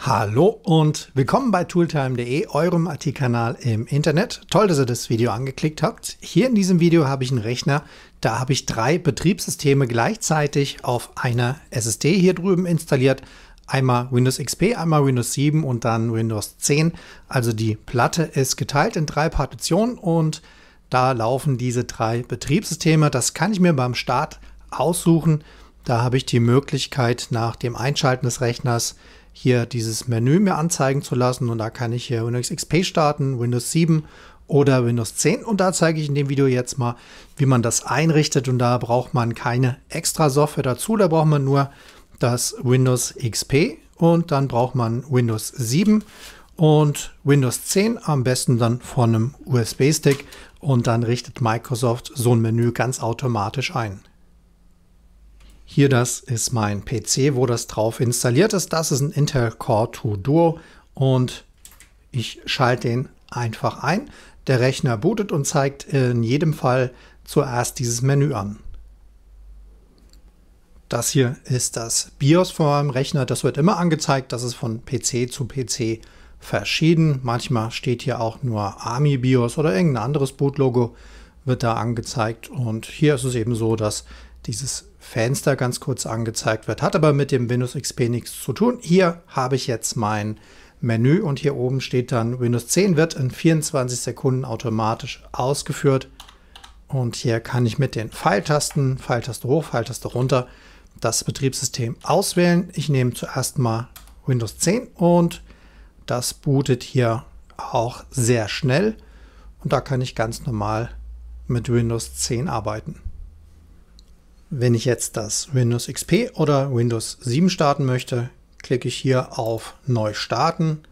Hallo und willkommen bei tooltime.de, eurem IT-Kanal im Internet. Toll, dass ihr das Video angeklickt habt. Hier in diesem Video habe ich einen Rechner, da habe ich drei Betriebssysteme gleichzeitig auf einer SSD hier drüben installiert. Einmal Windows XP, einmal Windows 7 und dann Windows 10. Also die Platte ist geteilt in drei Partitionen und da laufen diese drei Betriebssysteme. Das kann ich mir beim Start aussuchen. Da habe ich die Möglichkeit, nach dem Einschalten des Rechners hier dieses Menü mir anzeigen zu lassen. Und da kann ich hier Windows XP starten, Windows 7 oder Windows 10. Und da zeige ich in dem Video jetzt mal, wie man das einrichtet. Und da braucht man keine extra Software dazu. Da braucht man nur das Windows XP und dann braucht man Windows 7 und Windows 10 am besten dann von einem USB-Stick und dann richtet Microsoft so ein Menü ganz automatisch ein. Hier das ist mein PC, wo das drauf installiert ist. Das ist ein Intel Core 2 Duo und ich schalte den einfach ein. Der Rechner bootet und zeigt in jedem Fall zuerst dieses Menü an. Das hier ist das BIOS von meinem Rechner. Das wird immer angezeigt. Das ist von PC zu PC verschieden. Manchmal steht hier auch nur AMI BIOS oder irgendein anderes Bootlogo wird da angezeigt. Und hier ist es eben so, dass dieses Fenster ganz kurz angezeigt wird. Hat aber mit dem Windows XP nichts zu tun. Hier habe ich jetzt mein Menü und hier oben steht dann Windows 10 wird in 24 Sekunden automatisch ausgeführt. Und hier kann ich mit den Pfeiltasten, Pfeiltaste hoch, Pfeiltaste runter, das Betriebssystem auswählen. Ich nehme zuerst mal Windows 10 und das bootet hier auch sehr schnell. Und da kann ich ganz normal mit Windows 10 arbeiten. Wenn ich jetzt das Windows XP oder Windows 7 starten möchte, klicke ich hier auf Neu starten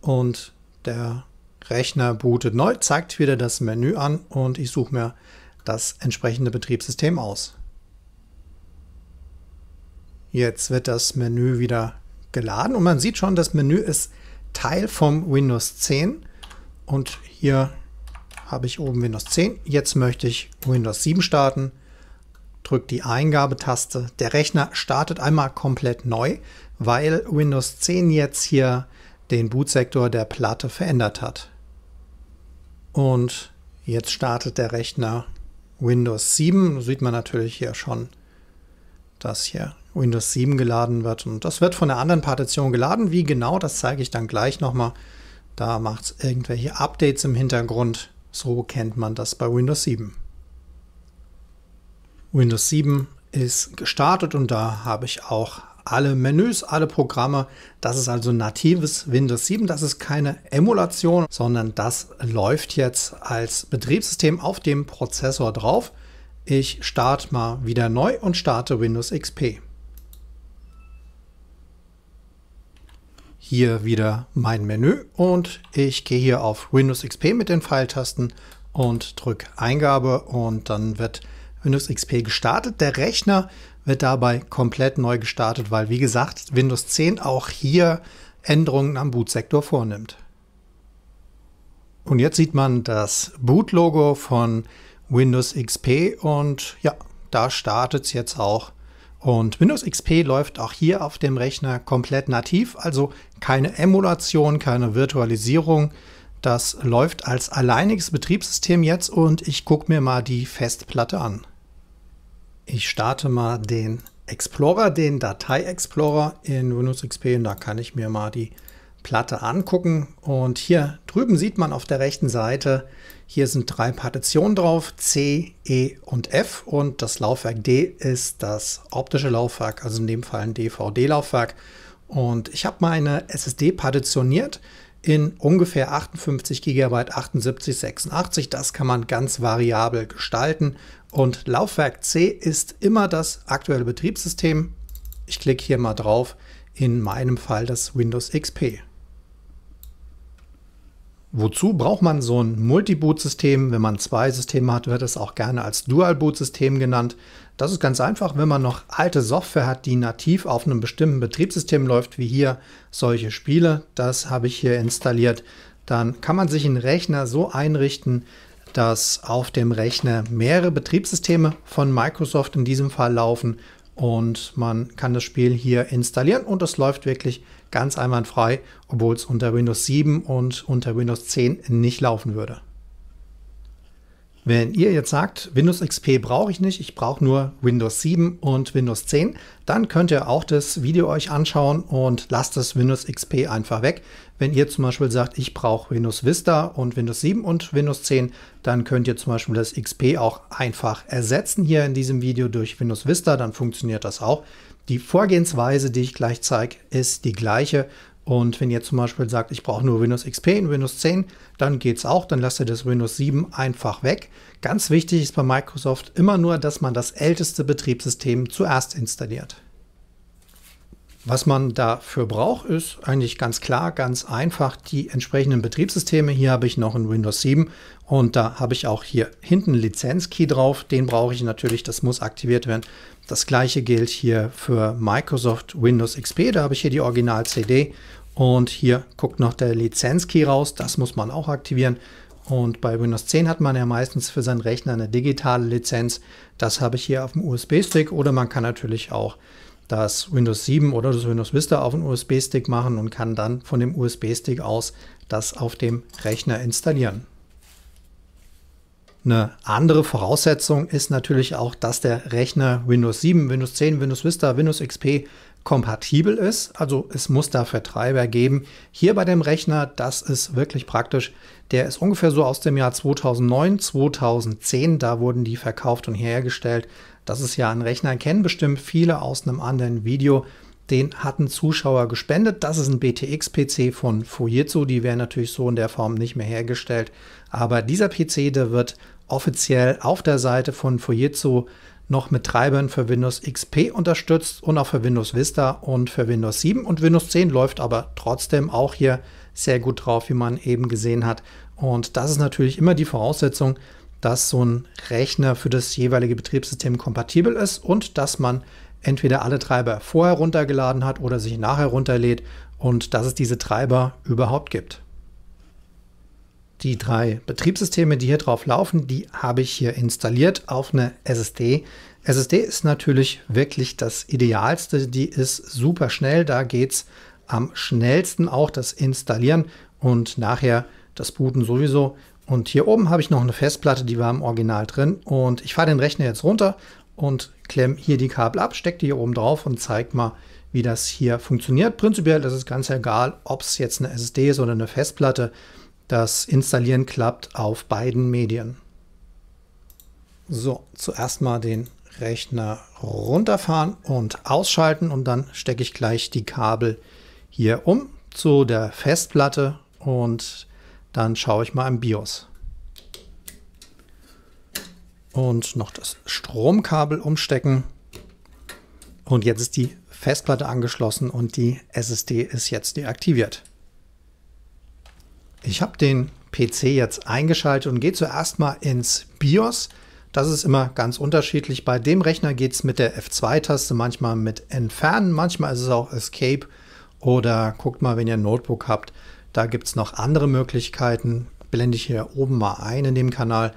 und der Rechner bootet neu, zeigt wieder das Menü an und ich suche mir das entsprechende Betriebssystem aus. Jetzt wird das Menü wieder geladen und man sieht schon, das Menü ist Teil vom Windows 10 und hier habe ich oben Windows 10. Jetzt möchte ich Windows 7 starten drückt die Eingabetaste. Der Rechner startet einmal komplett neu, weil Windows 10 jetzt hier den Bootsektor der Platte verändert hat. Und jetzt startet der Rechner Windows 7. sieht man natürlich hier schon, dass hier Windows 7 geladen wird. Und das wird von der anderen Partition geladen. Wie genau, das zeige ich dann gleich nochmal. Da macht es irgendwelche Updates im Hintergrund. So kennt man das bei Windows 7. Windows 7 ist gestartet und da habe ich auch alle Menüs, alle Programme. Das ist also natives Windows 7. Das ist keine Emulation, sondern das läuft jetzt als Betriebssystem auf dem Prozessor drauf. Ich starte mal wieder neu und starte Windows XP. Hier wieder mein Menü und ich gehe hier auf Windows XP mit den Pfeiltasten und drücke Eingabe und dann wird Windows XP gestartet. Der Rechner wird dabei komplett neu gestartet, weil, wie gesagt, Windows 10 auch hier Änderungen am Bootsektor vornimmt. Und jetzt sieht man das Boot-Logo von Windows XP und ja, da startet es jetzt auch. Und Windows XP läuft auch hier auf dem Rechner komplett nativ, also keine Emulation, keine Virtualisierung. Das läuft als alleiniges Betriebssystem jetzt und ich gucke mir mal die Festplatte an. Ich starte mal den Explorer, den Datei-Explorer in Windows XP und da kann ich mir mal die Platte angucken. Und hier drüben sieht man auf der rechten Seite, hier sind drei Partitionen drauf, C, E und F. Und das Laufwerk D ist das optische Laufwerk, also in dem Fall ein DVD-Laufwerk. Und ich habe meine SSD partitioniert in ungefähr 58 GB, 78, 86. Das kann man ganz variabel gestalten. Und Laufwerk C ist immer das aktuelle Betriebssystem. Ich klicke hier mal drauf, in meinem Fall das Windows XP. Wozu braucht man so ein Multi-Boot-System? Wenn man zwei Systeme hat, wird es auch gerne als Dual-Boot-System genannt. Das ist ganz einfach, wenn man noch alte Software hat, die nativ auf einem bestimmten Betriebssystem läuft, wie hier solche Spiele. Das habe ich hier installiert. Dann kann man sich einen Rechner so einrichten, dass auf dem Rechner mehrere Betriebssysteme von Microsoft in diesem Fall laufen und man kann das Spiel hier installieren und es läuft wirklich ganz einwandfrei, obwohl es unter Windows 7 und unter Windows 10 nicht laufen würde. Wenn ihr jetzt sagt, Windows XP brauche ich nicht, ich brauche nur Windows 7 und Windows 10, dann könnt ihr auch das Video euch anschauen und lasst das Windows XP einfach weg. Wenn ihr zum Beispiel sagt, ich brauche Windows Vista und Windows 7 und Windows 10, dann könnt ihr zum Beispiel das XP auch einfach ersetzen hier in diesem Video durch Windows Vista, dann funktioniert das auch. Die Vorgehensweise, die ich gleich zeige, ist die gleiche. Und wenn ihr zum Beispiel sagt, ich brauche nur Windows XP und Windows 10, dann geht es auch, dann lasst ihr das Windows 7 einfach weg. Ganz wichtig ist bei Microsoft immer nur, dass man das älteste Betriebssystem zuerst installiert. Was man dafür braucht, ist eigentlich ganz klar, ganz einfach die entsprechenden Betriebssysteme. Hier habe ich noch ein Windows 7 und da habe ich auch hier hinten Lizenz-Key drauf. Den brauche ich natürlich, das muss aktiviert werden. Das gleiche gilt hier für Microsoft Windows XP. Da habe ich hier die Original-CD und hier guckt noch der Lizenz-Key raus. Das muss man auch aktivieren. Und bei Windows 10 hat man ja meistens für seinen Rechner eine digitale Lizenz. Das habe ich hier auf dem USB-Stick oder man kann natürlich auch das Windows 7 oder das Windows Vista auf einen USB-Stick machen und kann dann von dem USB-Stick aus das auf dem Rechner installieren. Eine andere Voraussetzung ist natürlich auch, dass der Rechner Windows 7, Windows 10, Windows Vista, Windows XP kompatibel ist. Also es muss da Vertreiber geben. Hier bei dem Rechner, das ist wirklich praktisch. Der ist ungefähr so aus dem Jahr 2009, 2010. Da wurden die verkauft und hergestellt. Das ist ja ein Rechner, kennen bestimmt viele aus einem anderen Video. Den hatten Zuschauer gespendet. Das ist ein BTX-PC von Fujitsu. Die wäre natürlich so in der Form nicht mehr hergestellt. Aber dieser PC, der wird offiziell auf der Seite von Fujitsu noch mit Treibern für Windows XP unterstützt und auch für Windows Vista und für Windows 7. Und Windows 10 läuft aber trotzdem auch hier sehr gut drauf, wie man eben gesehen hat. Und das ist natürlich immer die Voraussetzung, dass so ein Rechner für das jeweilige Betriebssystem kompatibel ist und dass man entweder alle Treiber vorher runtergeladen hat oder sich nachher runterlädt und dass es diese Treiber überhaupt gibt. Die drei Betriebssysteme, die hier drauf laufen, die habe ich hier installiert auf eine SSD. SSD ist natürlich wirklich das Idealste, die ist super schnell, da geht es am schnellsten auch das Installieren und nachher das Booten sowieso. Und hier oben habe ich noch eine Festplatte, die war im Original drin und ich fahre den Rechner jetzt runter und klemme hier die Kabel ab, stecke die hier oben drauf und zeige mal, wie das hier funktioniert. Prinzipiell ist es ganz egal, ob es jetzt eine SSD ist oder eine Festplatte das Installieren klappt auf beiden Medien. So, zuerst mal den Rechner runterfahren und ausschalten und dann stecke ich gleich die Kabel hier um zu der Festplatte und dann schaue ich mal im BIOS. Und noch das Stromkabel umstecken. Und jetzt ist die Festplatte angeschlossen und die SSD ist jetzt deaktiviert. Ich habe den PC jetzt eingeschaltet und gehe zuerst mal ins BIOS. Das ist immer ganz unterschiedlich. Bei dem Rechner geht es mit der F2-Taste, manchmal mit Entfernen, manchmal ist es auch Escape oder guckt mal, wenn ihr ein Notebook habt. Da gibt es noch andere Möglichkeiten. Blende ich hier oben mal ein in dem Kanal.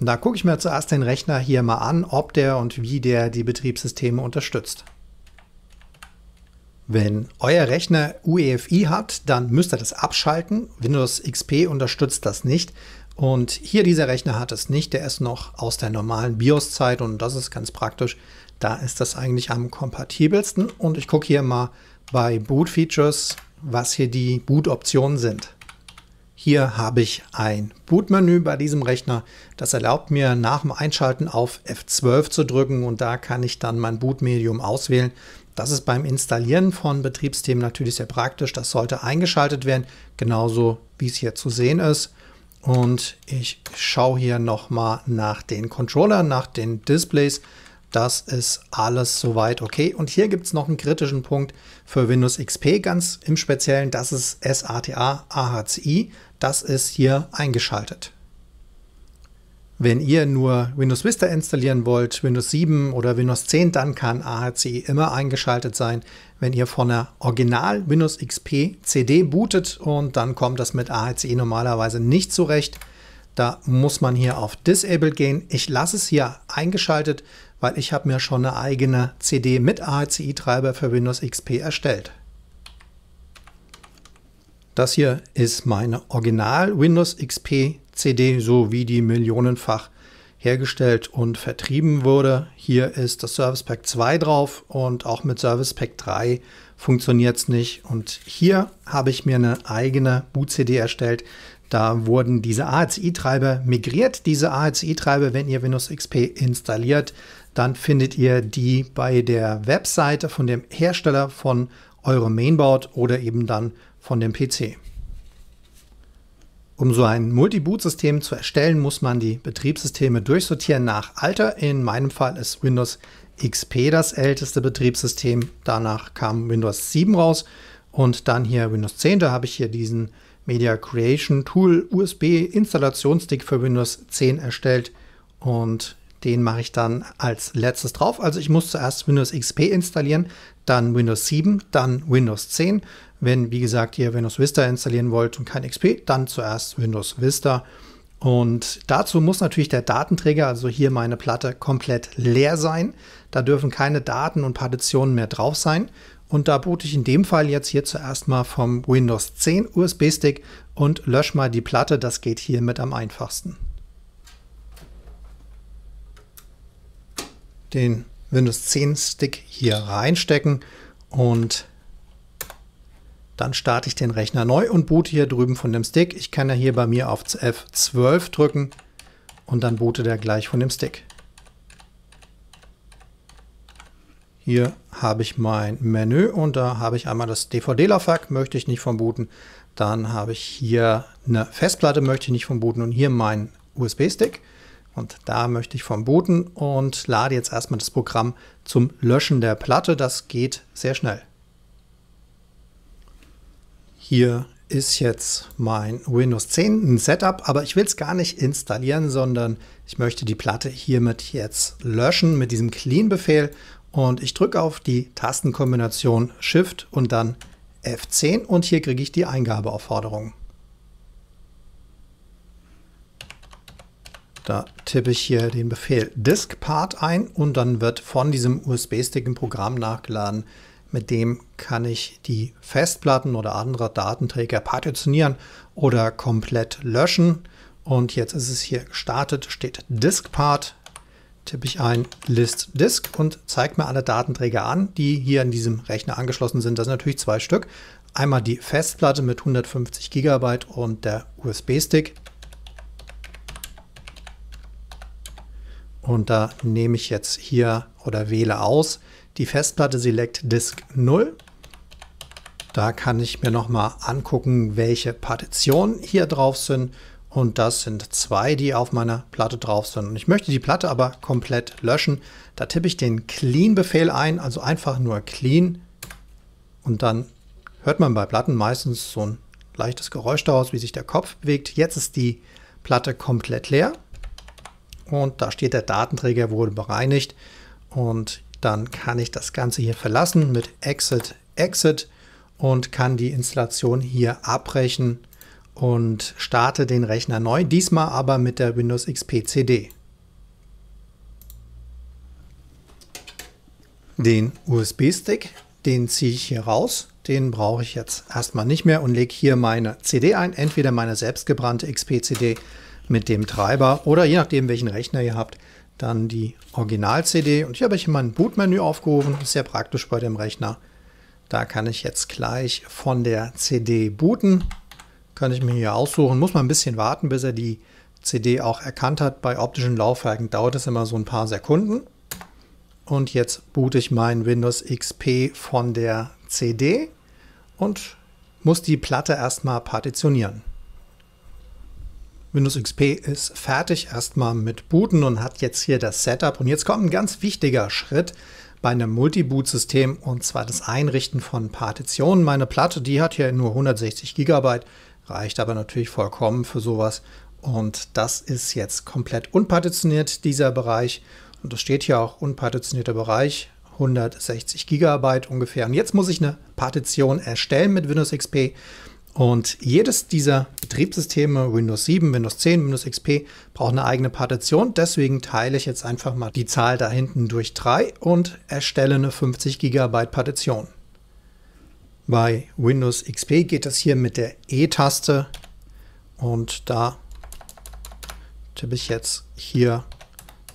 Und da gucke ich mir zuerst den Rechner hier mal an, ob der und wie der die Betriebssysteme unterstützt. Wenn euer Rechner UEFI hat, dann müsst ihr das abschalten. Windows XP unterstützt das nicht. Und hier dieser Rechner hat es nicht, der ist noch aus der normalen BIOS-Zeit und das ist ganz praktisch. Da ist das eigentlich am kompatibelsten und ich gucke hier mal bei Boot Features, was hier die Boot-Optionen sind. Hier habe ich ein Bootmenü bei diesem Rechner. Das erlaubt mir nach dem Einschalten auf F12 zu drücken und da kann ich dann mein Bootmedium auswählen. Das ist beim Installieren von Betriebsthemen natürlich sehr praktisch. Das sollte eingeschaltet werden, genauso wie es hier zu sehen ist. Und ich schaue hier nochmal nach den Controllern, nach den Displays. Das ist alles soweit okay. Und hier gibt es noch einen kritischen Punkt für Windows XP ganz im Speziellen. Das ist SATA AHCI. Das ist hier eingeschaltet. Wenn ihr nur Windows Vista installieren wollt, Windows 7 oder Windows 10, dann kann AHCI immer eingeschaltet sein, wenn ihr von der Original Windows XP CD bootet und dann kommt das mit AHCI normalerweise nicht zurecht. Da muss man hier auf Disable gehen. Ich lasse es hier eingeschaltet, weil ich habe mir schon eine eigene CD mit AHCI-Treiber für Windows XP erstellt. Das hier ist meine Original Windows XP CD sowie die millionenfach hergestellt und vertrieben wurde. Hier ist das Service Pack 2 drauf und auch mit Service Pack 3 funktioniert es nicht. Und hier habe ich mir eine eigene Boot-CD erstellt. Da wurden diese AHCI-Treiber migriert. Diese AHCI-Treiber, wenn ihr Windows XP installiert, dann findet ihr die bei der Webseite von dem Hersteller von eurem Mainboard oder eben dann von dem PC. Um so ein Multi-Boot-System zu erstellen, muss man die Betriebssysteme durchsortieren nach Alter. In meinem Fall ist Windows XP das älteste Betriebssystem. Danach kam Windows 7 raus und dann hier Windows 10. Da habe ich hier diesen Media Creation Tool USB Installationsstick für Windows 10 erstellt und den mache ich dann als letztes drauf. Also ich muss zuerst Windows XP installieren, dann Windows 7, dann Windows 10 wenn, wie gesagt, ihr Windows Vista installieren wollt und kein XP, dann zuerst Windows Vista. Und dazu muss natürlich der Datenträger, also hier meine Platte, komplett leer sein. Da dürfen keine Daten und Partitionen mehr drauf sein. Und da boote ich in dem Fall jetzt hier zuerst mal vom Windows 10 USB-Stick und lösche mal die Platte. Das geht hiermit am einfachsten. Den Windows 10 Stick hier reinstecken und dann starte ich den Rechner neu und boote hier drüben von dem Stick. Ich kann ja hier bei mir auf F12 drücken und dann bootet er gleich von dem Stick. Hier habe ich mein Menü und da habe ich einmal das DVD-Laufwerk, möchte ich nicht vom Booten. Dann habe ich hier eine Festplatte, möchte ich nicht vom Booten und hier meinen USB-Stick. Und da möchte ich vom Booten und lade jetzt erstmal das Programm zum Löschen der Platte. Das geht sehr schnell. Hier ist jetzt mein Windows 10 Setup, aber ich will es gar nicht installieren, sondern ich möchte die Platte hiermit jetzt löschen mit diesem Clean-Befehl und ich drücke auf die Tastenkombination Shift und dann F10 und hier kriege ich die Eingabeaufforderung. Da tippe ich hier den Befehl Diskpart ein und dann wird von diesem USB-Stick im Programm nachgeladen, mit dem kann ich die Festplatten oder andere Datenträger partitionieren oder komplett löschen. Und jetzt ist es hier gestartet, steht Diskpart, tippe ich ein List Disk und zeigt mir alle Datenträger an, die hier in diesem Rechner angeschlossen sind. Das sind natürlich zwei Stück. Einmal die Festplatte mit 150 GB und der USB-Stick. Und da nehme ich jetzt hier oder wähle aus, die Festplatte Select Disk 0. Da kann ich mir nochmal angucken, welche Partitionen hier drauf sind. Und das sind zwei, die auf meiner Platte drauf sind. Und ich möchte die Platte aber komplett löschen. Da tippe ich den Clean-Befehl ein, also einfach nur Clean. Und dann hört man bei Platten meistens so ein leichtes Geräusch daraus, wie sich der Kopf bewegt. Jetzt ist die Platte komplett leer. Und da steht der Datenträger wurde bereinigt. Und dann kann ich das Ganze hier verlassen mit Exit, Exit und kann die Installation hier abbrechen und starte den Rechner neu, diesmal aber mit der Windows XP CD. Den USB-Stick, den ziehe ich hier raus, den brauche ich jetzt erstmal nicht mehr und lege hier meine CD ein, entweder meine selbstgebrannte XP CD mit dem Treiber oder je nachdem, welchen Rechner ihr habt, dann die Original-CD. Und hier habe ich hier mein Bootmenü aufgerufen, ist sehr praktisch bei dem Rechner. Da kann ich jetzt gleich von der CD booten. Kann ich mir hier aussuchen. Muss man ein bisschen warten, bis er die CD auch erkannt hat. Bei optischen Laufwerken dauert es immer so ein paar Sekunden. Und jetzt boote ich mein Windows XP von der CD und muss die Platte erstmal partitionieren. Windows XP ist fertig erstmal mit Booten und hat jetzt hier das Setup. Und jetzt kommt ein ganz wichtiger Schritt bei einem multi boot system und zwar das Einrichten von Partitionen. Meine Platte, die hat hier nur 160 GB, reicht aber natürlich vollkommen für sowas. Und das ist jetzt komplett unpartitioniert, dieser Bereich. Und es steht hier auch unpartitionierter Bereich, 160 GB ungefähr. Und jetzt muss ich eine Partition erstellen mit Windows XP. Und jedes dieser Betriebssysteme, Windows 7, Windows 10, Windows XP, braucht eine eigene Partition. Deswegen teile ich jetzt einfach mal die Zahl da hinten durch 3 und erstelle eine 50 GB Partition. Bei Windows XP geht das hier mit der E-Taste und da tippe ich jetzt hier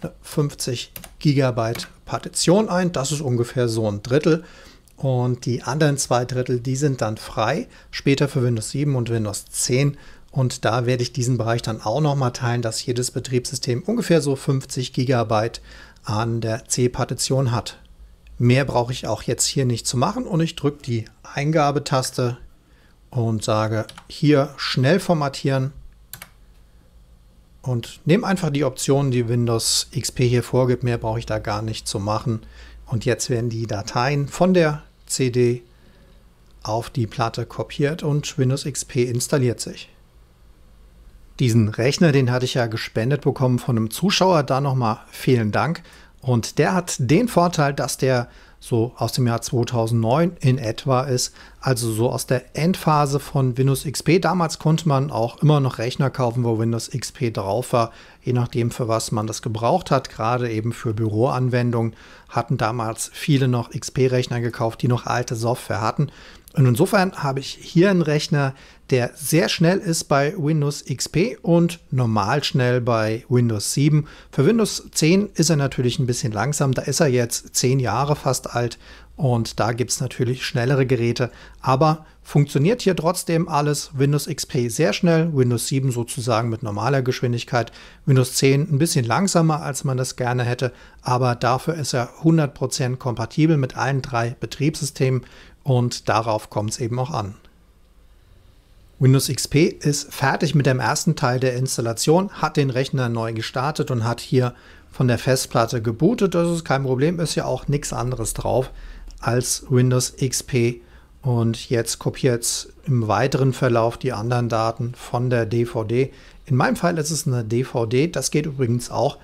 eine 50 GB Partition ein. Das ist ungefähr so ein Drittel. Und die anderen zwei Drittel, die sind dann frei, später für Windows 7 und Windows 10. Und da werde ich diesen Bereich dann auch nochmal teilen, dass jedes Betriebssystem ungefähr so 50 GB an der C-Partition hat. Mehr brauche ich auch jetzt hier nicht zu machen und ich drücke die Eingabetaste und sage hier schnell formatieren und nehme einfach die Optionen, die Windows XP hier vorgibt. Mehr brauche ich da gar nicht zu machen. Und jetzt werden die Dateien von der CD auf die Platte kopiert und Windows XP installiert sich. Diesen Rechner, den hatte ich ja gespendet bekommen von einem Zuschauer, da nochmal vielen Dank. Und der hat den Vorteil, dass der so aus dem Jahr 2009 in etwa ist, also so aus der Endphase von Windows XP. Damals konnte man auch immer noch Rechner kaufen, wo Windows XP drauf war, je nachdem für was man das gebraucht hat. Gerade eben für Büroanwendungen hatten damals viele noch XP-Rechner gekauft, die noch alte Software hatten. Und insofern habe ich hier einen Rechner, der sehr schnell ist bei Windows XP und normal schnell bei Windows 7. Für Windows 10 ist er natürlich ein bisschen langsam, da ist er jetzt 10 Jahre fast alt und da gibt es natürlich schnellere Geräte, aber funktioniert hier trotzdem alles. Windows XP sehr schnell, Windows 7 sozusagen mit normaler Geschwindigkeit, Windows 10 ein bisschen langsamer, als man das gerne hätte, aber dafür ist er 100% kompatibel mit allen drei Betriebssystemen. Und darauf kommt es eben auch an. Windows XP ist fertig mit dem ersten Teil der Installation, hat den Rechner neu gestartet und hat hier von der Festplatte gebootet. Das ist kein Problem, ist ja auch nichts anderes drauf als Windows XP. Und jetzt kopiert im weiteren Verlauf die anderen Daten von der DVD. In meinem Fall ist es eine DVD, das geht übrigens auch.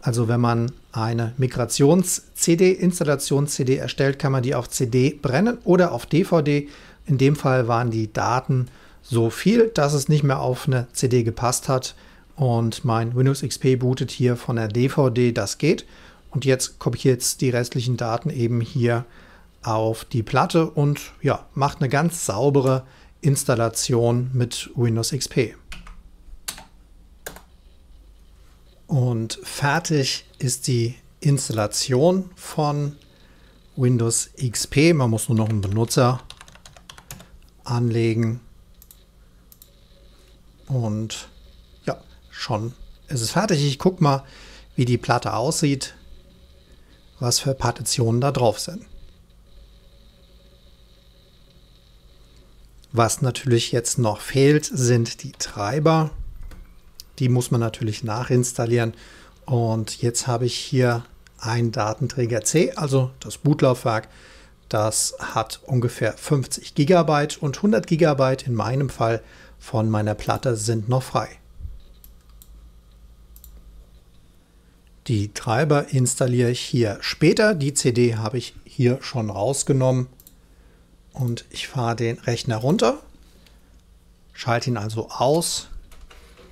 Also wenn man eine Migrations-CD, Installations-CD erstellt, kann man die auf CD brennen oder auf DVD. In dem Fall waren die Daten so viel, dass es nicht mehr auf eine CD gepasst hat. Und mein Windows XP bootet hier von der DVD, das geht. Und jetzt kopiere ich jetzt die restlichen Daten eben hier auf die Platte und ja, macht eine ganz saubere Installation mit Windows XP. Und fertig ist die Installation von Windows XP. Man muss nur noch einen Benutzer anlegen. Und ja, schon ist es fertig. Ich gucke mal, wie die Platte aussieht, was für Partitionen da drauf sind. Was natürlich jetzt noch fehlt, sind die Treiber. Die muss man natürlich nachinstallieren. Und jetzt habe ich hier einen Datenträger C, also das Bootlaufwerk. Das hat ungefähr 50 GB und 100 GB in meinem Fall von meiner Platte sind noch frei. Die Treiber installiere ich hier später. Die CD habe ich hier schon rausgenommen. Und ich fahre den Rechner runter, schalte ihn also aus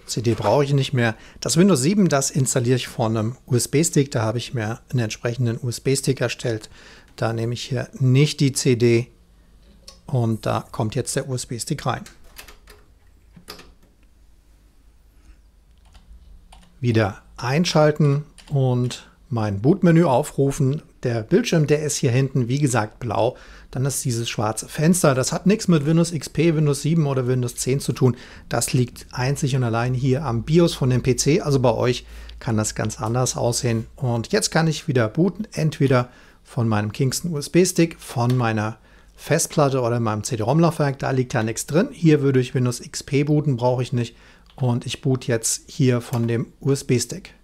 CD brauche ich nicht mehr. Das Windows 7, das installiere ich vor einem USB-Stick. Da habe ich mir einen entsprechenden USB-Stick erstellt. Da nehme ich hier nicht die CD und da kommt jetzt der USB-Stick rein. Wieder einschalten und mein Bootmenü aufrufen, der Bildschirm, der ist hier hinten, wie gesagt, blau. Dann ist dieses schwarze Fenster. Das hat nichts mit Windows XP, Windows 7 oder Windows 10 zu tun. Das liegt einzig und allein hier am BIOS von dem PC. Also bei euch kann das ganz anders aussehen. Und jetzt kann ich wieder booten, entweder von meinem Kingston USB-Stick, von meiner Festplatte oder meinem CD-ROM-Laufwerk. Da liegt ja nichts drin. Hier würde ich Windows XP booten, brauche ich nicht. Und ich boot jetzt hier von dem USB-Stick.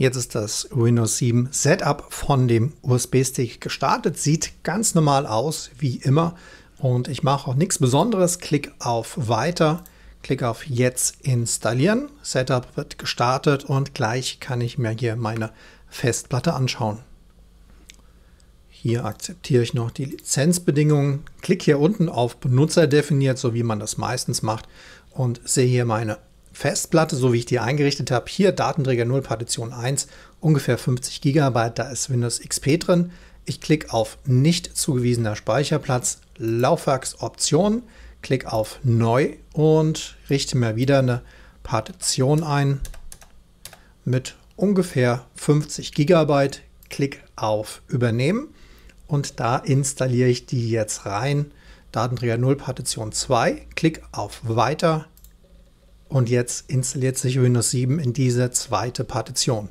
Jetzt ist das Windows 7 Setup von dem USB-Stick gestartet. Sieht ganz normal aus, wie immer. Und ich mache auch nichts Besonderes. Klick auf Weiter, klick auf Jetzt installieren. Setup wird gestartet und gleich kann ich mir hier meine Festplatte anschauen. Hier akzeptiere ich noch die Lizenzbedingungen. Klick hier unten auf Benutzer definiert, so wie man das meistens macht und sehe hier meine Festplatte, so wie ich die eingerichtet habe, hier Datenträger 0 Partition 1, ungefähr 50 GB, da ist Windows XP drin. Ich klicke auf nicht zugewiesener Speicherplatz, Laufwerksoptionen, klicke auf neu und richte mir wieder eine Partition ein mit ungefähr 50 GB, klick auf übernehmen und da installiere ich die jetzt rein. Datenträger 0 Partition 2, klick auf weiter und jetzt installiert sich Windows 7 in diese zweite Partition.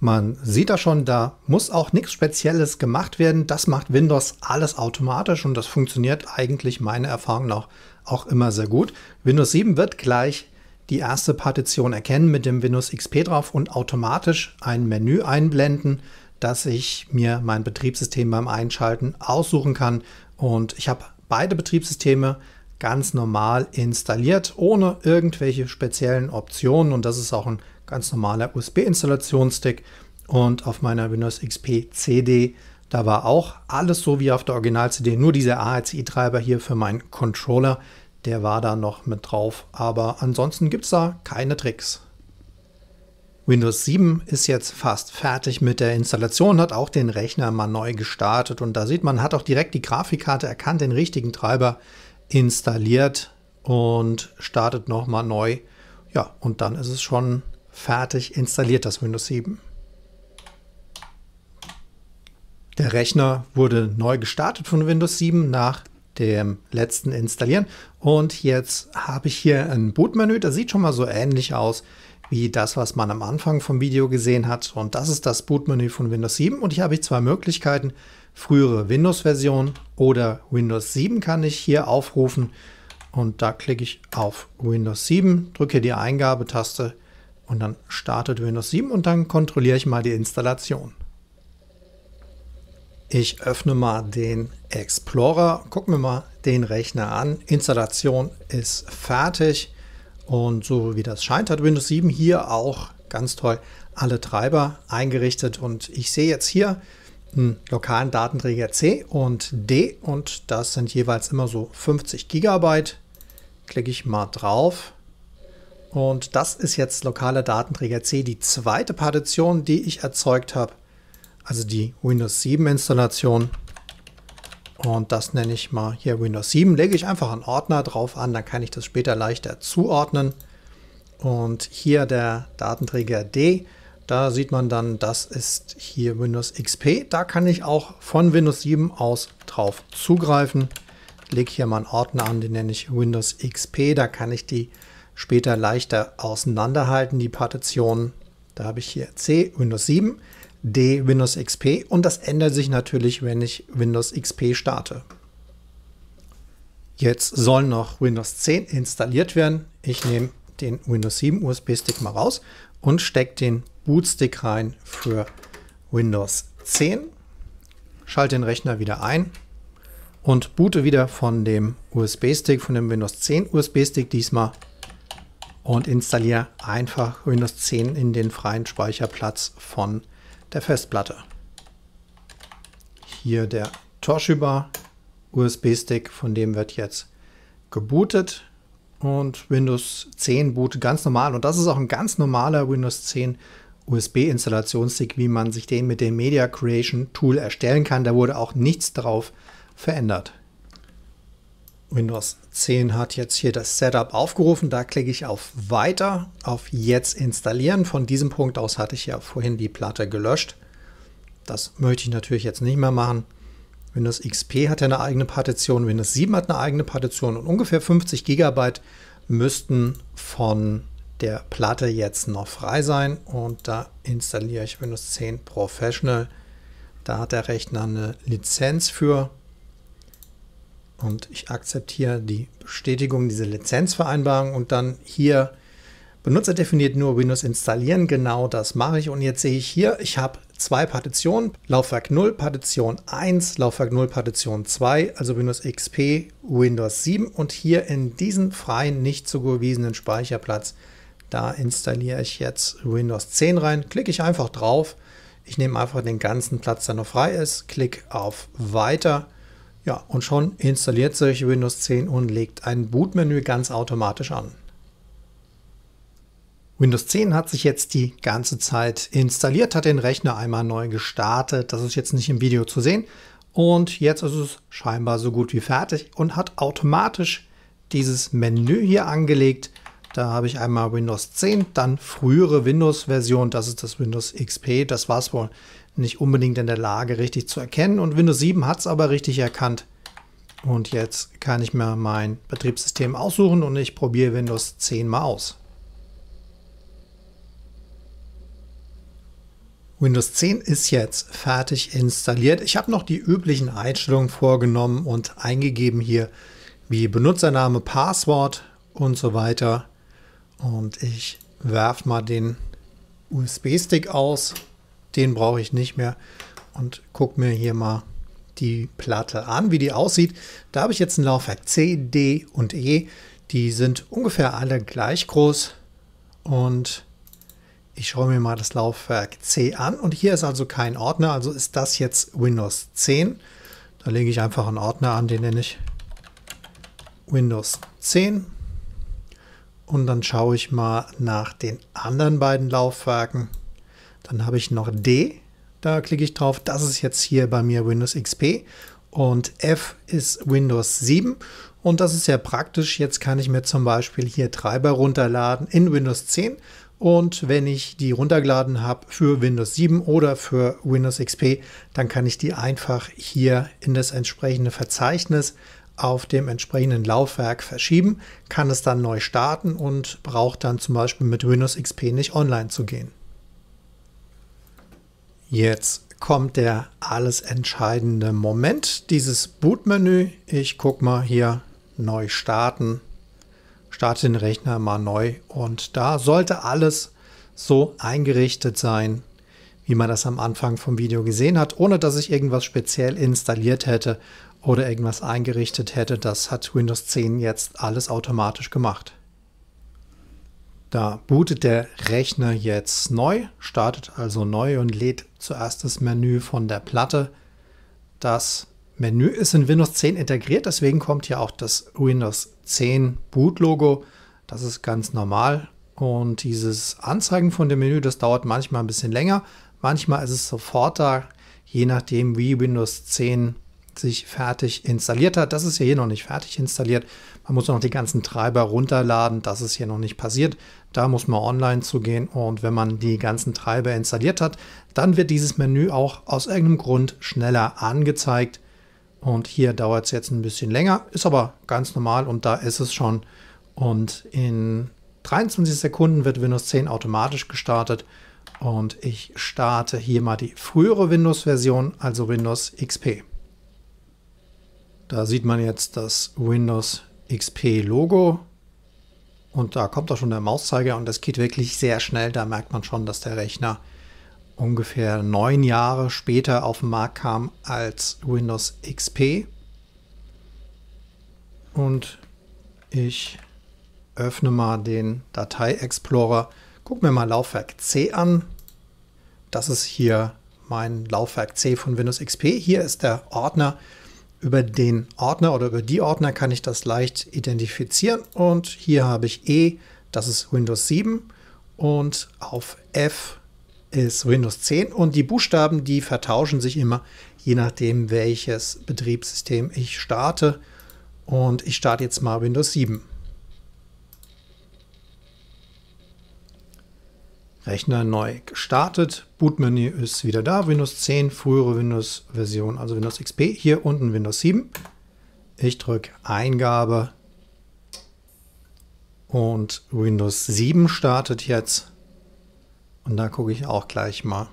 Man sieht da schon, da muss auch nichts Spezielles gemacht werden. Das macht Windows alles automatisch und das funktioniert eigentlich meiner Erfahrung nach auch immer sehr gut. Windows 7 wird gleich die erste Partition erkennen mit dem Windows XP drauf und automatisch ein Menü einblenden, dass ich mir mein Betriebssystem beim Einschalten aussuchen kann. Und ich habe beide Betriebssysteme ganz normal installiert, ohne irgendwelche speziellen Optionen. Und das ist auch ein ganz normaler USB-Installationsstick. Und auf meiner Windows XP CD, da war auch alles so wie auf der Original-CD, nur dieser AHCI-Treiber hier für meinen Controller, der war da noch mit drauf. Aber ansonsten gibt es da keine Tricks. Windows 7 ist jetzt fast fertig mit der Installation, hat auch den Rechner mal neu gestartet und da sieht man, hat auch direkt die Grafikkarte erkannt, den richtigen Treiber installiert und startet nochmal neu. Ja, und dann ist es schon fertig installiert, das Windows 7. Der Rechner wurde neu gestartet von Windows 7 nach dem letzten Installieren. Und jetzt habe ich hier ein Bootmenü, das sieht schon mal so ähnlich aus wie das, was man am Anfang vom Video gesehen hat. Und das ist das Bootmenü von Windows 7. Und hier habe ich zwei Möglichkeiten frühere Windows-Version oder Windows 7 kann ich hier aufrufen. Und da klicke ich auf Windows 7, drücke die Eingabetaste und dann startet Windows 7 und dann kontrolliere ich mal die Installation. Ich öffne mal den Explorer, gucken wir mal den Rechner an. Installation ist fertig und so wie das scheint, hat Windows 7 hier auch ganz toll alle Treiber eingerichtet und ich sehe jetzt hier hm, lokalen Datenträger C und D und das sind jeweils immer so 50 Gigabyte. Klicke ich mal drauf. Und das ist jetzt lokale Datenträger C, die zweite Partition, die ich erzeugt habe. Also die Windows 7 Installation. Und das nenne ich mal hier Windows 7. Lege ich einfach einen Ordner drauf an, dann kann ich das später leichter zuordnen. Und hier der Datenträger D da sieht man dann, das ist hier Windows XP. Da kann ich auch von Windows 7 aus drauf zugreifen. Ich lege hier mal einen Ordner an, den nenne ich Windows XP. Da kann ich die später leichter auseinanderhalten, die Partitionen. Da habe ich hier C, Windows 7, D, Windows XP und das ändert sich natürlich, wenn ich Windows XP starte. Jetzt soll noch Windows 10 installiert werden. Ich nehme den Windows 7 USB-Stick mal raus und stecke den Bootstick rein für Windows 10, schalte den Rechner wieder ein und boote wieder von dem USB-Stick, von dem Windows 10 USB-Stick diesmal und installiere einfach Windows 10 in den freien Speicherplatz von der Festplatte. Hier der Toshiba USB-Stick, von dem wird jetzt gebootet und Windows 10 bootet ganz normal und das ist auch ein ganz normaler Windows 10 USB-Installationsstick, wie man sich den mit dem Media Creation Tool erstellen kann. Da wurde auch nichts drauf verändert. Windows 10 hat jetzt hier das Setup aufgerufen. Da klicke ich auf Weiter, auf Jetzt installieren. Von diesem Punkt aus hatte ich ja vorhin die Platte gelöscht. Das möchte ich natürlich jetzt nicht mehr machen. Windows XP hat ja eine eigene Partition, Windows 7 hat eine eigene Partition und ungefähr 50 GB müssten von der Platte jetzt noch frei sein und da installiere ich Windows 10 Professional. Da hat der Rechner eine Lizenz für und ich akzeptiere die Bestätigung dieser Lizenzvereinbarung und dann hier Benutzer definiert nur Windows installieren. Genau das mache ich und jetzt sehe ich hier, ich habe zwei Partitionen, Laufwerk 0, Partition 1, Laufwerk 0, Partition 2, also Windows XP, Windows 7 und hier in diesen freien, nicht zugewiesenen Speicherplatz da installiere ich jetzt Windows 10 rein, klicke ich einfach drauf. Ich nehme einfach den ganzen Platz, der noch frei ist, klicke auf Weiter. Ja, und schon installiert sich Windows 10 und legt ein Bootmenü ganz automatisch an. Windows 10 hat sich jetzt die ganze Zeit installiert, hat den Rechner einmal neu gestartet. Das ist jetzt nicht im Video zu sehen. Und jetzt ist es scheinbar so gut wie fertig und hat automatisch dieses Menü hier angelegt. Da habe ich einmal Windows 10, dann frühere Windows-Version, das ist das Windows XP. Das war es wohl nicht unbedingt in der Lage, richtig zu erkennen. Und Windows 7 hat es aber richtig erkannt. Und jetzt kann ich mir mein Betriebssystem aussuchen und ich probiere Windows 10 mal aus. Windows 10 ist jetzt fertig installiert. Ich habe noch die üblichen Einstellungen vorgenommen und eingegeben hier wie Benutzername, Passwort und so weiter. Und ich werfe mal den USB-Stick aus. Den brauche ich nicht mehr. Und gucke mir hier mal die Platte an, wie die aussieht. Da habe ich jetzt ein Laufwerk C, D und E. Die sind ungefähr alle gleich groß. Und ich schaue mir mal das Laufwerk C an. Und hier ist also kein Ordner. Also ist das jetzt Windows 10. Da lege ich einfach einen Ordner an, den nenne ich Windows 10. Und dann schaue ich mal nach den anderen beiden Laufwerken. Dann habe ich noch D. Da klicke ich drauf. Das ist jetzt hier bei mir Windows XP. Und F ist Windows 7. Und das ist sehr praktisch. Jetzt kann ich mir zum Beispiel hier Treiber runterladen in Windows 10. Und wenn ich die runtergeladen habe für Windows 7 oder für Windows XP, dann kann ich die einfach hier in das entsprechende Verzeichnis auf dem entsprechenden Laufwerk verschieben, kann es dann neu starten und braucht dann zum Beispiel mit Windows XP nicht online zu gehen. Jetzt kommt der alles entscheidende Moment, dieses Bootmenü. Ich gucke mal hier neu starten, starte den Rechner mal neu und da sollte alles so eingerichtet sein, wie man das am Anfang vom Video gesehen hat, ohne dass ich irgendwas speziell installiert hätte oder irgendwas eingerichtet hätte, das hat Windows 10 jetzt alles automatisch gemacht. Da bootet der Rechner jetzt neu, startet also neu und lädt zuerst das Menü von der Platte. Das Menü ist in Windows 10 integriert, deswegen kommt hier auch das Windows 10 Boot-Logo. Das ist ganz normal. Und dieses Anzeigen von dem Menü, das dauert manchmal ein bisschen länger. Manchmal ist es sofort da, je nachdem, wie Windows 10 sich fertig installiert hat. Das ist ja hier noch nicht fertig installiert. Man muss noch die ganzen Treiber runterladen. Das ist hier noch nicht passiert. Da muss man online zu gehen und wenn man die ganzen Treiber installiert hat, dann wird dieses Menü auch aus irgendeinem Grund schneller angezeigt. Und hier dauert es jetzt ein bisschen länger, ist aber ganz normal und da ist es schon. Und in 23 Sekunden wird Windows 10 automatisch gestartet und ich starte hier mal die frühere Windows-Version, also Windows XP. Da sieht man jetzt das Windows XP Logo und da kommt auch schon der Mauszeiger und das geht wirklich sehr schnell. Da merkt man schon, dass der Rechner ungefähr neun Jahre später auf den Markt kam als Windows XP. Und ich öffne mal den Datei-Explorer, guck mir mal Laufwerk C an. Das ist hier mein Laufwerk C von Windows XP. Hier ist der Ordner über den Ordner oder über die Ordner kann ich das leicht identifizieren und hier habe ich E, das ist Windows 7 und auf F ist Windows 10 und die Buchstaben, die vertauschen sich immer, je nachdem welches Betriebssystem ich starte und ich starte jetzt mal Windows 7. Rechner neu gestartet. Bootmenü ist wieder da. Windows 10, frühere Windows-Version, also Windows XP. Hier unten Windows 7. Ich drücke Eingabe und Windows 7 startet jetzt. Und da gucke ich auch gleich mal,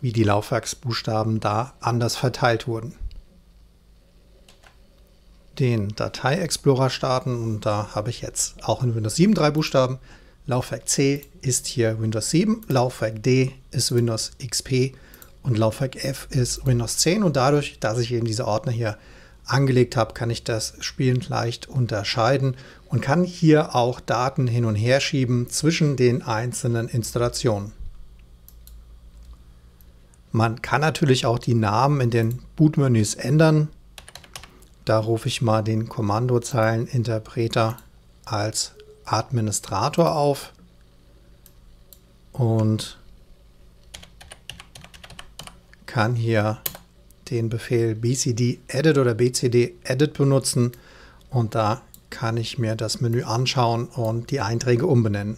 wie die Laufwerksbuchstaben da anders verteilt wurden. Den Datei-Explorer starten und da habe ich jetzt auch in Windows 7 drei Buchstaben. Laufwerk C ist hier Windows 7, Laufwerk D ist Windows XP und Laufwerk F ist Windows 10 und dadurch, dass ich eben diese Ordner hier angelegt habe, kann ich das spielend leicht unterscheiden und kann hier auch Daten hin und her schieben zwischen den einzelnen Installationen. Man kann natürlich auch die Namen in den Bootmenüs ändern. Da rufe ich mal den Kommandozeileninterpreter als Administrator auf und kann hier den Befehl bcd edit oder bcd edit benutzen und da kann ich mir das Menü anschauen und die Einträge umbenennen.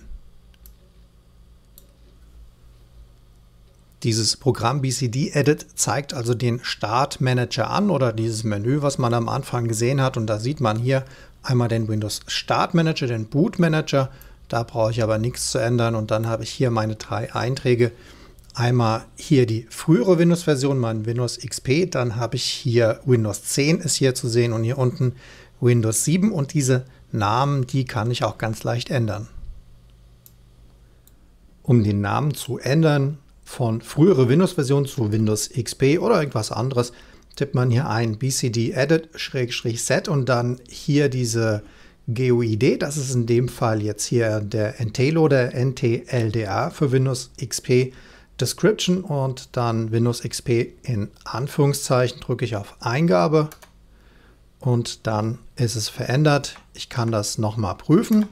Dieses Programm BCD Edit zeigt also den Startmanager an oder dieses Menü, was man am Anfang gesehen hat. Und da sieht man hier Einmal den Windows Start Manager, den Boot Manager. Da brauche ich aber nichts zu ändern. Und dann habe ich hier meine drei Einträge. Einmal hier die frühere Windows-Version, mein Windows XP. Dann habe ich hier Windows 10 ist hier zu sehen und hier unten Windows 7. Und diese Namen, die kann ich auch ganz leicht ändern. Um den Namen zu ändern von frühere Windows-Version zu Windows XP oder irgendwas anderes, tippt man hier ein bcd-edit-set und dann hier diese GUID. Das ist in dem Fall jetzt hier der Entelo, der NTLDA für Windows XP Description und dann Windows XP in Anführungszeichen drücke ich auf Eingabe und dann ist es verändert. Ich kann das nochmal prüfen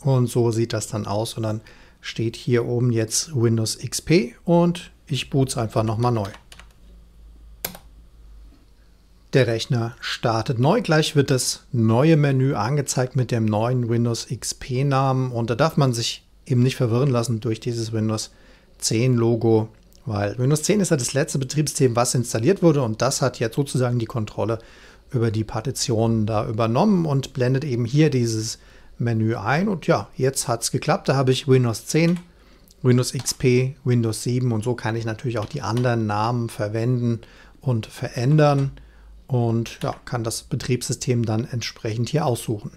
und so sieht das dann aus und dann steht hier oben jetzt Windows XP und ich boot es einfach nochmal neu. Der Rechner startet neu. Gleich wird das neue Menü angezeigt mit dem neuen Windows XP Namen und da darf man sich eben nicht verwirren lassen durch dieses Windows 10 Logo, weil Windows 10 ist ja das letzte Betriebssystem, was installiert wurde und das hat jetzt sozusagen die Kontrolle über die Partitionen da übernommen und blendet eben hier dieses Menü ein und ja, jetzt hat es geklappt. Da habe ich Windows 10, Windows XP, Windows 7 und so kann ich natürlich auch die anderen Namen verwenden und verändern und ja, kann das Betriebssystem dann entsprechend hier aussuchen.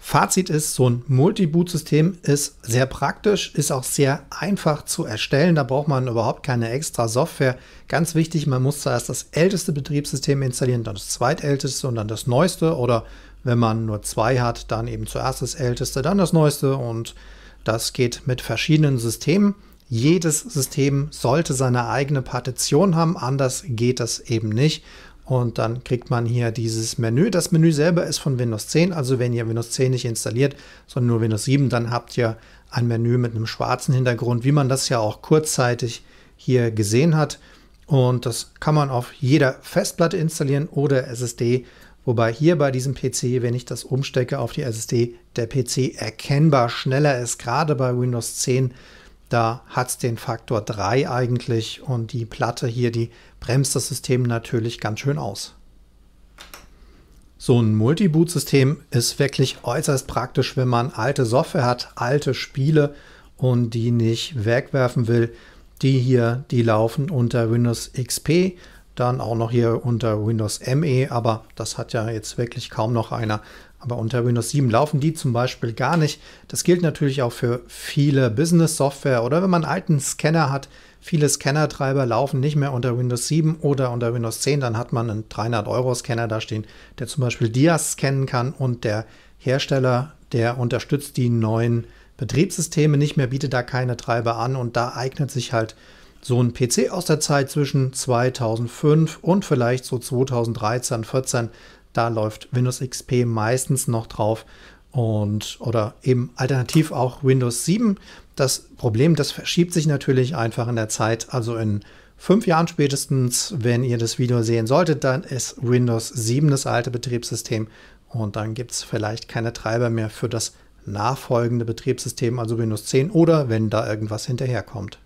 Fazit ist, so ein Multi-Boot-System ist sehr praktisch, ist auch sehr einfach zu erstellen. Da braucht man überhaupt keine extra Software. Ganz wichtig, man muss zuerst das älteste Betriebssystem installieren, dann das zweitälteste und dann das neueste. Oder wenn man nur zwei hat, dann eben zuerst das älteste, dann das neueste. Und das geht mit verschiedenen Systemen. Jedes System sollte seine eigene Partition haben, anders geht das eben nicht. Und dann kriegt man hier dieses Menü. Das Menü selber ist von Windows 10. Also wenn ihr Windows 10 nicht installiert, sondern nur Windows 7, dann habt ihr ein Menü mit einem schwarzen Hintergrund, wie man das ja auch kurzzeitig hier gesehen hat. Und das kann man auf jeder Festplatte installieren oder SSD. Wobei hier bei diesem PC, wenn ich das umstecke auf die SSD, der PC erkennbar schneller ist, gerade bei Windows 10 da hat es den Faktor 3 eigentlich und die Platte hier, die bremst das System natürlich ganz schön aus. So ein multi boot system ist wirklich äußerst praktisch, wenn man alte Software hat, alte Spiele und die nicht wegwerfen will. Die hier, die laufen unter Windows XP, dann auch noch hier unter Windows ME, aber das hat ja jetzt wirklich kaum noch einer. Aber unter Windows 7 laufen die zum Beispiel gar nicht. Das gilt natürlich auch für viele Business-Software oder wenn man einen alten Scanner hat. Viele Scannertreiber laufen nicht mehr unter Windows 7 oder unter Windows 10. Dann hat man einen 300-Euro-Scanner da stehen, der zum Beispiel Dias scannen kann und der Hersteller, der unterstützt die neuen Betriebssysteme nicht mehr, bietet da keine Treiber an und da eignet sich halt so ein PC aus der Zeit zwischen 2005 und vielleicht so 2013, 14 da läuft Windows XP meistens noch drauf und oder eben alternativ auch Windows 7. Das Problem, das verschiebt sich natürlich einfach in der Zeit, also in fünf Jahren spätestens, wenn ihr das Video sehen solltet, dann ist Windows 7 das alte Betriebssystem und dann gibt es vielleicht keine Treiber mehr für das nachfolgende Betriebssystem, also Windows 10 oder wenn da irgendwas hinterherkommt.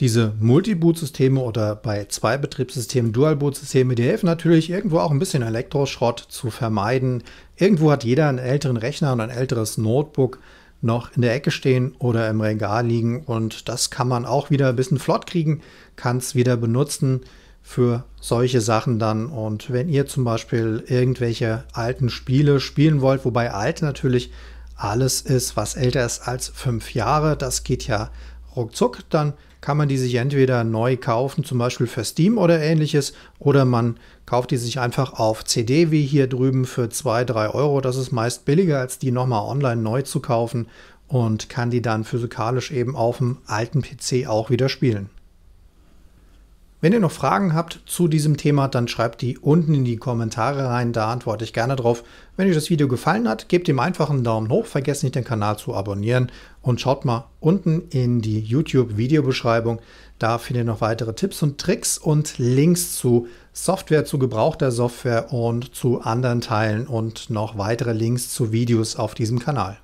Diese Multi-Boot-Systeme oder bei zwei Betriebssystemen Dual-Boot-Systeme, die helfen natürlich irgendwo auch ein bisschen Elektroschrott zu vermeiden. Irgendwo hat jeder einen älteren Rechner und ein älteres Notebook noch in der Ecke stehen oder im Regal liegen und das kann man auch wieder ein bisschen flott kriegen, kann es wieder benutzen für solche Sachen dann. Und wenn ihr zum Beispiel irgendwelche alten Spiele spielen wollt, wobei alt natürlich alles ist, was älter ist als fünf Jahre, das geht ja ruckzuck, dann kann man die sich entweder neu kaufen, zum Beispiel für Steam oder ähnliches, oder man kauft die sich einfach auf CD wie hier drüben für 2, 3 Euro. Das ist meist billiger, als die nochmal online neu zu kaufen und kann die dann physikalisch eben auf dem alten PC auch wieder spielen. Wenn ihr noch Fragen habt zu diesem Thema, dann schreibt die unten in die Kommentare rein, da antworte ich gerne drauf. Wenn euch das Video gefallen hat, gebt ihm einfach einen Daumen hoch, vergesst nicht den Kanal zu abonnieren und schaut mal unten in die YouTube-Videobeschreibung. Da findet ihr noch weitere Tipps und Tricks und Links zu Software, zu gebrauchter Software und zu anderen Teilen und noch weitere Links zu Videos auf diesem Kanal.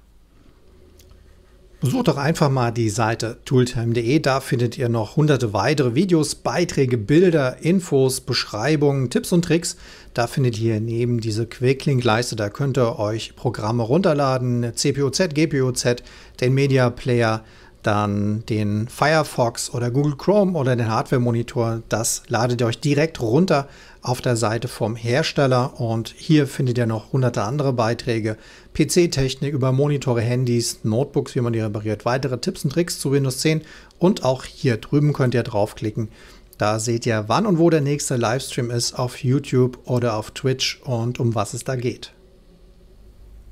Besucht doch einfach mal die Seite tooltime.de, da findet ihr noch hunderte weitere Videos, Beiträge, Bilder, Infos, Beschreibungen, Tipps und Tricks. Da findet ihr neben diese Quicklink-Leiste, da könnt ihr euch Programme runterladen, CPOZ, GPOZ, den Media Player, dann den Firefox oder Google Chrome oder den Hardware-Monitor. Das ladet ihr euch direkt runter auf der Seite vom Hersteller und hier findet ihr noch hunderte andere Beiträge, PC-Technik über Monitore, Handys, Notebooks, wie man die repariert, weitere Tipps und Tricks zu Windows 10 und auch hier drüben könnt ihr draufklicken. Da seht ihr, wann und wo der nächste Livestream ist auf YouTube oder auf Twitch und um was es da geht.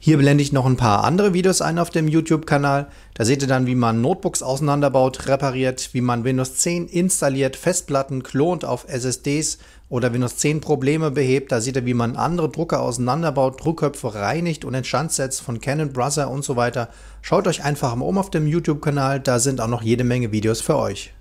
Hier blende ich noch ein paar andere Videos ein auf dem YouTube-Kanal. Da seht ihr dann, wie man Notebooks auseinanderbaut, repariert, wie man Windows 10 installiert, Festplatten klont auf SSDs oder Windows 10 Probleme behebt. Da seht ihr, wie man andere Drucker auseinanderbaut, Druckköpfe reinigt und instand setzt von Canon Brother und so weiter. Schaut euch einfach mal um auf dem YouTube-Kanal, da sind auch noch jede Menge Videos für euch.